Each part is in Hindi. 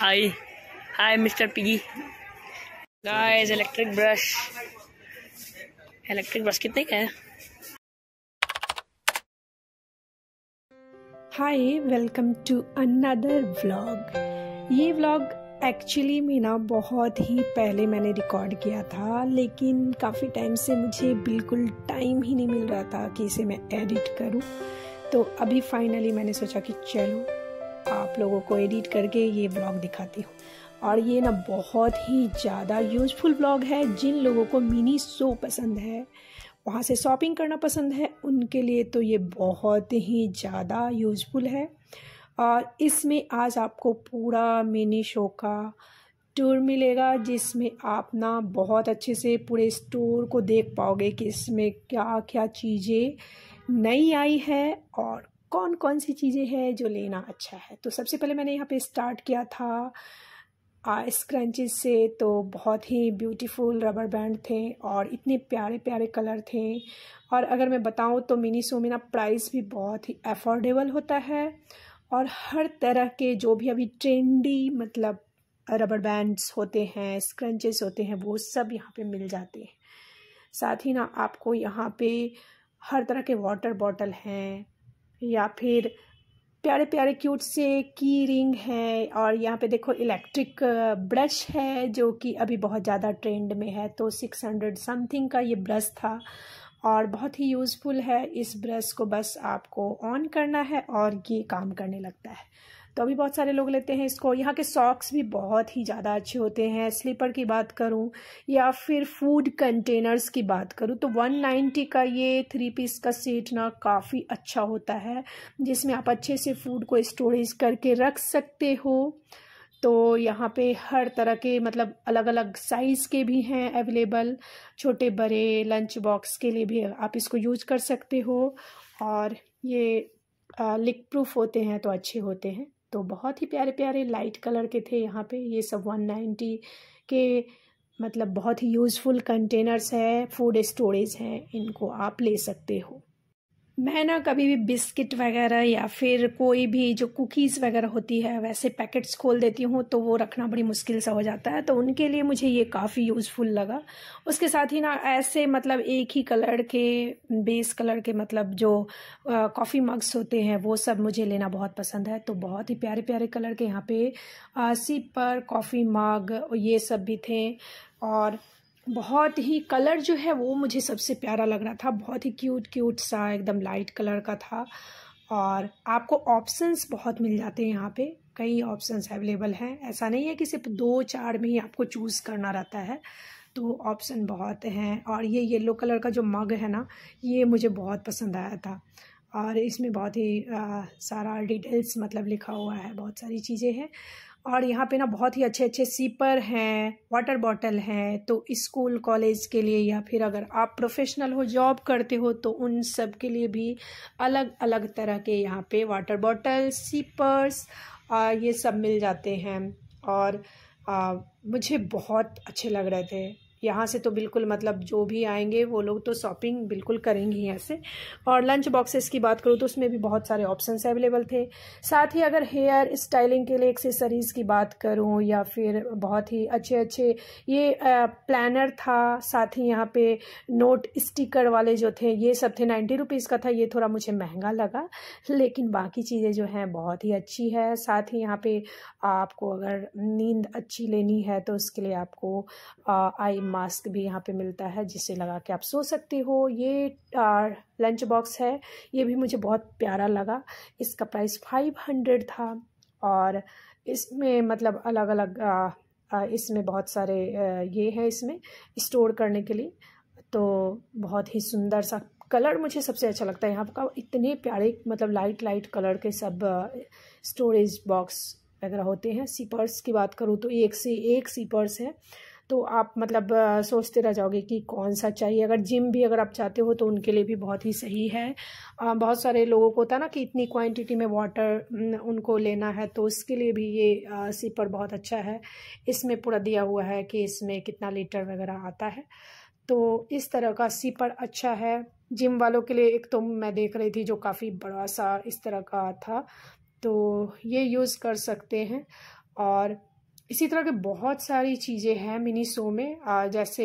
हाय hi mister Piggy guys electric brush electric brush कितने का है hi welcome to another vlog ये व्लॉग एक्चुअली मैं ना बहुत ही पहले मैंने रिकॉर्ड किया था लेकिन काफ़ी टाइम से मुझे बिल्कुल टाइम ही नहीं मिल रहा था कि इसे मैं एडिट करूं तो अभी फाइनली मैंने सोचा कि चलो आप लोगों को एडिट करके ये ब्लॉग दिखाती हूँ और ये ना बहुत ही ज़्यादा यूजफुल ब्लॉग है जिन लोगों को मिनी शो पसंद है वहाँ से शॉपिंग करना पसंद है उनके लिए तो ये बहुत ही ज़्यादा यूजफुल है और इसमें आज आपको पूरा मिनी शो का टूर मिलेगा जिसमें आप ना बहुत अच्छे से पूरे स्टोर को देख पाओगे कि इसमें क्या क्या चीज़ें नई आई है और कौन कौन सी चीज़ें हैं जो लेना अच्छा है तो सबसे पहले मैंने यहाँ पे स्टार्ट किया था स्क्रंचेस से तो बहुत ही ब्यूटीफुल रबर बैंड थे और इतने प्यारे प्यारे कलर थे और अगर मैं बताऊँ तो मिनी सो प्राइस भी बहुत ही अफोर्डेबल होता है और हर तरह के जो भी अभी ट्रेंडी मतलब रबर बैंड्स होते हैं स्क्रंचेस होते हैं वो सब यहाँ पे मिल जाते हैं साथ ही ना आपको यहाँ पे हर तरह के वाटर बॉटल हैं या फिर प्यारे प्यारे क्यूट से की रिंग है और यहाँ पे देखो इलेक्ट्रिक ब्रश है जो कि अभी बहुत ज़्यादा ट्रेंड में है तो सिक्स हंड्रेड समथिंग का ये ब्रश था और बहुत ही यूज़फुल है इस ब्रश को बस आपको ऑन करना है और ये काम करने लगता है तो अभी बहुत सारे लोग लेते हैं इसको यहाँ के सॉक्स भी बहुत ही ज़्यादा अच्छे होते हैं स्लीपर की बात करूँ या फिर फूड कंटेनर्स की बात करूँ तो 190 का ये थ्री पीस का सेट ना काफ़ी अच्छा होता है जिसमें आप अच्छे से फूड को स्टोरेज करके रख सकते हो तो यहाँ पे हर तरह के मतलब अलग अलग साइज़ के भी हैं अवेलेबल छोटे बड़े लंच बॉक्स के लिए भी आप इसको यूज कर सकते हो और ये लिक प्रूफ होते हैं तो अच्छे होते हैं तो बहुत ही प्यारे प्यारे लाइट कलर के थे यहाँ पे ये सब 190 के मतलब बहुत ही यूज़फुल कंटेनर्स है फूड स्टोरेज हैं इनको आप ले सकते हो मैं ना कभी भी बिस्किट वगैरह या फिर कोई भी जो कुकीज़ वगैरह होती है वैसे पैकेट्स खोल देती हूँ तो वो रखना बड़ी मुश्किल सा हो जाता है तो उनके लिए मुझे ये काफ़ी यूज़फुल लगा उसके साथ ही ना ऐसे मतलब एक ही कलर के बेस कलर के मतलब जो कॉफ़ी मग्स होते हैं वो सब मुझे लेना बहुत पसंद है तो बहुत ही प्यारे प्यारे कलर के यहाँ पे सीपर कॉफ़ी मग ये सब भी थे और बहुत ही कलर जो है वो मुझे सबसे प्यारा लग रहा था बहुत ही क्यूट क्यूट सा एकदम लाइट कलर का था और आपको ऑप्शंस बहुत मिल जाते हैं यहाँ पे कई ऑप्शंस अवेलेबल हैं ऐसा नहीं है कि सिर्फ दो चार में ही आपको चूज़ करना रहता है तो ऑप्शन बहुत हैं और ये येलो कलर का जो मग है ना ये मुझे बहुत पसंद आया था और इसमें बहुत ही आ, सारा डिटेल्स मतलब लिखा हुआ है बहुत सारी चीज़ें हैं और यहाँ पे ना बहुत ही अच्छे अच्छे सीपर हैं वाटर बॉटल हैं तो स्कूल कॉलेज के लिए या फिर अगर आप प्रोफेशनल हो जॉब करते हो तो उन सब के लिए भी अलग अलग तरह के यहाँ पे वाटर बॉटल सीपर्स ये सब मिल जाते हैं और आ, मुझे बहुत अच्छे लग रहे थे यहाँ से तो बिल्कुल मतलब जो भी आएंगे वो लोग तो शॉपिंग बिल्कुल करेंगे यहाँ से और लंच बॉक्सेस की बात करूँ तो उसमें भी बहुत सारे ऑप्शंस अवेलेबल थे साथ ही अगर हेयर स्टाइलिंग के लिए एक्सेसरीज़ की बात करूँ या फिर बहुत ही अच्छे अच्छे ये प्लानर था साथ ही यहाँ पे नोट स्टिकर वाले जो थे ये सब थे नाइन्टी रुपीज़ का था ये थोड़ा मुझे महंगा लगा लेकिन बाकी चीज़ें जो हैं बहुत ही अच्छी है साथ ही यहाँ पे आपको अगर नींद अच्छी लेनी है तो उसके लिए आपको आई मास्क भी यहाँ पे मिलता है जिसे लगा के आप सो सकते हो ये लंच बॉक्स है ये भी मुझे बहुत प्यारा लगा इसका प्राइस फाइव हंड्रेड था और इसमें मतलब अलग अलग इसमें बहुत सारे ये हैं इसमें स्टोर करने के लिए तो बहुत ही सुंदर सा कलर मुझे सबसे अच्छा लगता है यहाँ का इतने प्यारे मतलब लाइट लाइट कलर के सब स्टोरेज बॉक्स वगैरह होते हैं सीपर्स की बात करूँ तो एक से एक सीपर्स है तो आप मतलब सोचते रह जाओगे कि कौन सा चाहिए अगर जिम भी अगर आप चाहते हो तो उनके लिए भी बहुत ही सही है बहुत सारे लोगों को होता ना कि इतनी क्वांटिटी में वाटर उनको लेना है तो उसके लिए भी ये सीपर बहुत अच्छा है इसमें पूरा दिया हुआ है कि इसमें कितना लीटर वगैरह आता है तो इस तरह का सीपर अच्छा है जिम वालों के लिए एक तो मैं देख रही थी जो काफ़ी बड़ा सा इस तरह का था तो ये यूज़ कर सकते हैं और इसी तरह के बहुत सारी चीज़ें हैं मिनी सो में जैसे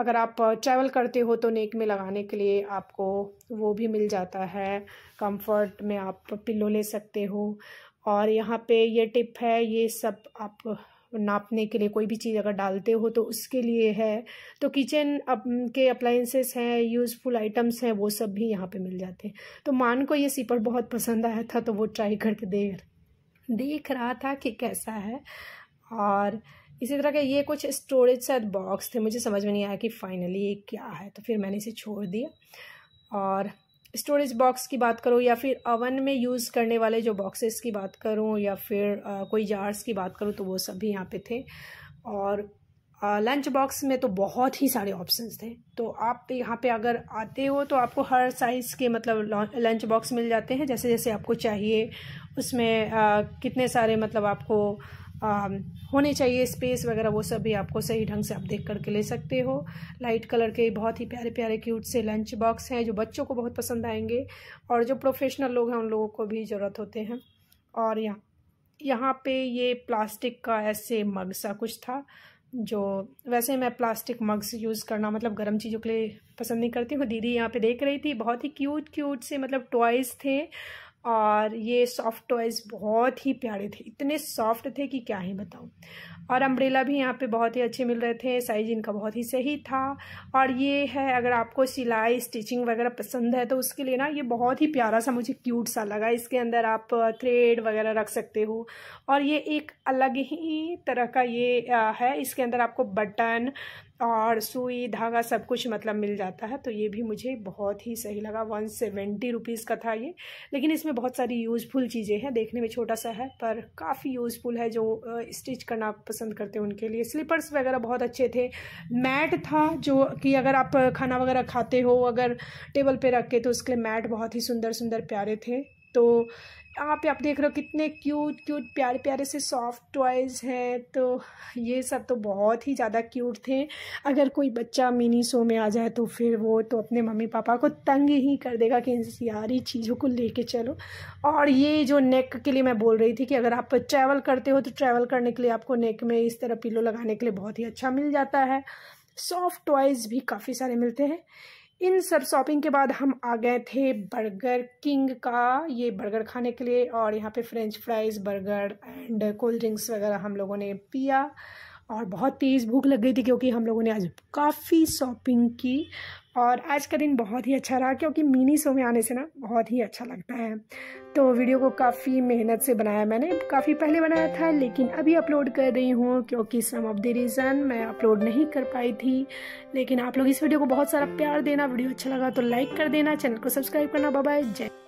अगर आप ट्रैवल करते हो तो नेक में लगाने के लिए आपको वो भी मिल जाता है कंफर्ट में आप पिल्लो ले सकते हो और यहाँ पे ये टिप है ये सब आप नापने के लिए कोई भी चीज़ अगर डालते हो तो उसके लिए है तो किचन अप, के अप्लाइंसेस हैं यूज़फुल आइटम्स हैं वो सब भी यहाँ पे मिल जाते हैं तो मान को ये सीपर बहुत पसंद आया था तो वो ट्राई करके देख देख रहा था कि कैसा है और इसी तरह के ये कुछ स्टोरेज शायद बॉक्स थे मुझे समझ में नहीं आया कि फाइनली ये क्या है तो फिर मैंने इसे छोड़ दिया और स्टोरेज बॉक्स की बात करूँ या फिर अवन में यूज़ करने वाले जो बॉक्सेस की बात करूँ या फिर आ, कोई जार्स की बात करूँ तो वो सब भी यहाँ पे थे और आ, लंच बॉक्स में तो बहुत ही सारे ऑप्शंस थे तो आप यहाँ पे अगर आते हो तो आपको हर साइज़ के मतलब लंच बॉक्स मिल जाते हैं जैसे जैसे आपको चाहिए उसमें आ, कितने सारे मतलब आपको Um, होने चाहिए स्पेस वगैरह वो सब भी आपको सही ढंग से आप देख करके ले सकते हो लाइट कलर के बहुत ही प्यारे प्यारे क्यूट से लंच बॉक्स हैं जो बच्चों को बहुत पसंद आएंगे और जो प्रोफेशनल लोग हैं उन लोगों को भी ज़रूरत होते हैं और यहाँ यहाँ पे ये प्लास्टिक का ऐसे मग सा कुछ था जो वैसे मैं प्लास्टिक मग्स यूज़ करना मतलब गर्म चीज़ों के लिए पसंद नहीं करती हूँ दीदी यहाँ पे देख रही थी बहुत ही क्यूट क्यूट से मतलब टॉयज़ थे और ये सॉफ्ट टॉयज़ बहुत ही प्यारे थे इतने सॉफ्ट थे कि क्या ही बताऊँ और अम्ब्रेला भी यहाँ पे बहुत ही अच्छे मिल रहे थे साइज इनका बहुत ही सही था और ये है अगर आपको सिलाई स्टिचिंग वगैरह पसंद है तो उसके लिए ना ये बहुत ही प्यारा सा मुझे क्यूट सा लगा इसके अंदर आप थ्रेड वगैरह रख सकते हो और ये एक अलग ही तरह का ये है इसके अंदर आपको बटन और सुई धागा सब कुछ मतलब मिल जाता है तो ये भी मुझे बहुत ही सही लगा वन सेवेंटी रुपीज़ का था ये लेकिन इसमें बहुत सारी यूज़फुल चीज़ें हैं देखने में छोटा सा है पर काफ़ी यूज़फुल है जो स्टिच करना पसंद करते हैं उनके लिए स्लीपर्स वगैरह बहुत अच्छे थे मैट था जो कि अगर आप खाना वगैरह खाते हो अगर टेबल पर रख के तो उसके लिए मैट बहुत ही सुंदर सुंदर प्यारे थे तो यहाँ पे आप देख रहे हो कितने क्यूट क्यूट प्यारे प्यारे से सॉफ्ट टॉयज़ हैं तो ये सब तो बहुत ही ज़्यादा क्यूट थे अगर कोई बच्चा मिनी शो में आ जाए तो फिर वो तो अपने मम्मी पापा को तंग ही कर देगा कि इन सारी चीज़ों को लेके चलो और ये जो नेक के लिए मैं बोल रही थी कि अगर आप ट्रैवल करते हो तो ट्रैवल करने के लिए आपको नेक में इस तरह पिलो लगाने के लिए बहुत ही अच्छा मिल जाता है सॉफ्ट टॉयज़ भी काफ़ी सारे मिलते हैं इन सब शॉपिंग के बाद हम आ गए थे बर्गर किंग का ये बर्गर खाने के लिए और यहाँ पे French fries burger and cold drinks वगैरह हम लोगों ने पिया और बहुत तेज़ भूख लग गई थी क्योंकि हम लोगों ने आज काफ़ी शॉपिंग की और आज का दिन बहुत ही अच्छा रहा क्योंकि मिनी शो में आने से ना बहुत ही अच्छा लगता है तो वीडियो को काफ़ी मेहनत से बनाया मैंने काफ़ी पहले बनाया था लेकिन अभी अपलोड कर रही हूँ क्योंकि सम ऑफ द रीज़न मैं अपलोड नहीं कर पाई थी लेकिन आप लोग इस वीडियो को बहुत सारा प्यार देना वीडियो अच्छा लगा तो लाइक कर देना चैनल को सब्सक्राइब करना बाबा जय